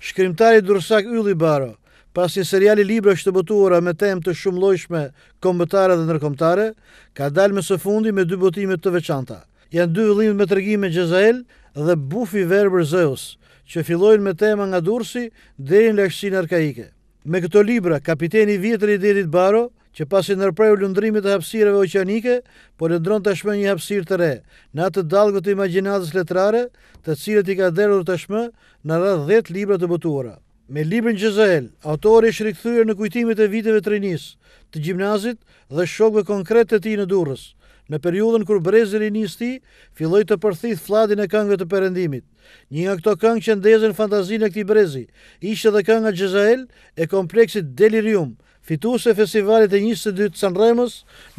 Shkrimtari Dursak Ylli Baro, pas një seriali libra është të botuara me tem të shumë lojshme kombëtare dhe nërkomtare, ka dalë me së fundi me dy botimet të veçanta. Janë dy vëllimit me tërgime Gjezael dhe Bufi Verber Zeus, që fillojnë me tema nga Dursi dhe në lëshësin arkaike. Me këto libra, kapiteni vjetër i dedit Baro, që pas nërprej u lundrimit të hapsireve oqanike, po lëndron të shme një hapsir të re, në atë dalgët të imaginatës letrare, të cilët i ka dherur të shme në rrë 10 libra të botuara. Me librin Gjezael, autori është rikëthyre në kujtimit e viteve të rinis, të gjimnazit dhe shokve konkret të ti në durës, në periudën kër brezë rinis ti, filloj të përthith fladin e këngve të përendimit. Një nga këto këngë që ndezën fantazin e këti brezi, ishte dhe kënga Gjezael e kompleksit Delirium, fituse festivalit e 22 të San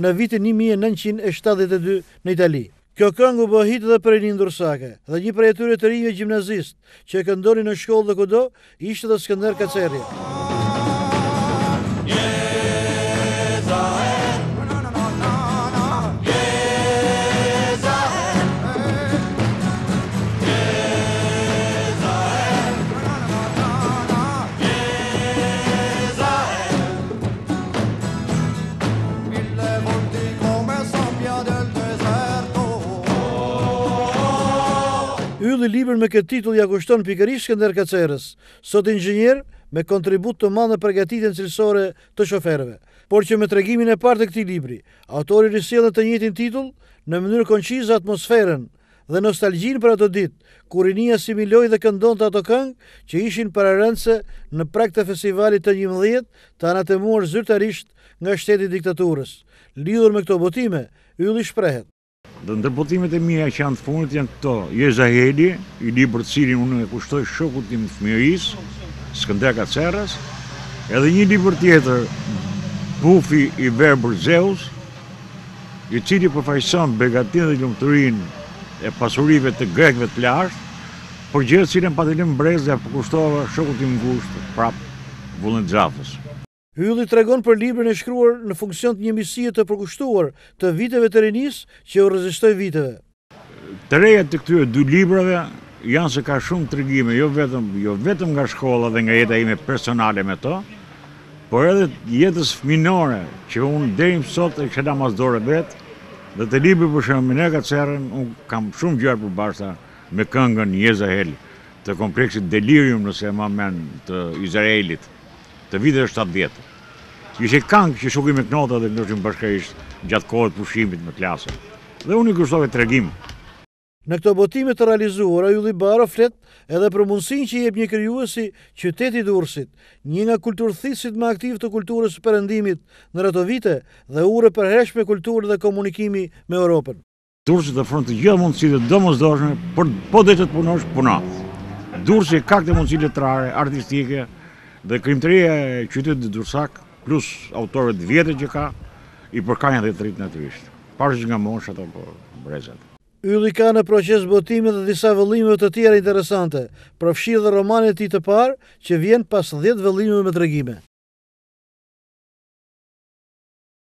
në vitin 1972 në Itali. Kjo këngu hitë dhe për e një ndursake, dhe një përjetur e të rinjë e gjimnazist që e këndoni në shkollë dhe kudo, ishte dhe skënder kacerje. Ylli libër me këtë titull ja kushton pikërisht Skënder Kacerës, sot inxhinier me kontribut të madh në përgatitjen cilësore të shoferëve. Por që me tregimin e parë të këtij libri, autori risjell të njëjtin titull në mënyrë konqize atmosferën dhe nostalgjin për ato ditë, kur i nia dhe këndon të ato këngë që ishin përërëndse në prek të festivalit të një mëdhjet të anatemuar zyrtarisht nga shtetit diktaturës. Lidhur me këto botime, yli shprehet. Dhe ndërbotimet e mija që janë të funët janë këto, Jeza Heli, i libër të cilin unë e kushtoj shokut tim të mjëris, Skëndeka Ceres, edhe një libër tjetër, Bufi i Verbër Zeus, i cili përfajson begatin dhe ljumëtërin e pasurive të grekve të lashtë, për gjithë cilin patilim brez dhe përkushtova shokut tim gushtë, prapë vullën të zafës. Hylli tregon për librin e shkruar në funksion të një misie të përkushtuar të viteve të rinis që u rezistoj viteve. Të reja të këtyre dy librave janë se ka shumë të regjime, jo vetëm, jo vetëm nga shkolla dhe nga jeta ime personale me to, por edhe jetës minore që unë dhejmë sot e kështë damas dore vetë, dhe të libri për shumë mine ka serën, unë kam shumë gjërë për bashta me këngën Jeza Heli, të kompleksit delirium nëse e ma men të Izraelit të vitër e 7 vjetë. i kankë që shukim e knota dhe këndoshim bashkërisht gjatë kohët pushimit me klasën. Dhe unë i kërsove të regim. Në këto botimet të realizuara, Juli Baro flet edhe për mundësin që jep një kryuësi qytetit ursit, një nga kulturëthisit më aktiv të kulturës përëndimit në rëto vite dhe ure përhesh me kulturë dhe komunikimi me Europën. Dursit dhe front të gjithë mundësit dhe për po dhe që të punosh, puna. Dursit ka këtë mundësit letrare, artistike, dhe krimtëria e qytetit Dursak, plus autorët vjetët që ka, i përkajnë dhe të rritë natyrisht, parës nga moshat apo brezat. Ylli ka në proces botime dhe disa vëllimeve të tjera interesante, përfshirë dhe romanit ti të parë që vjen pas 10 vëllimeve me të regime.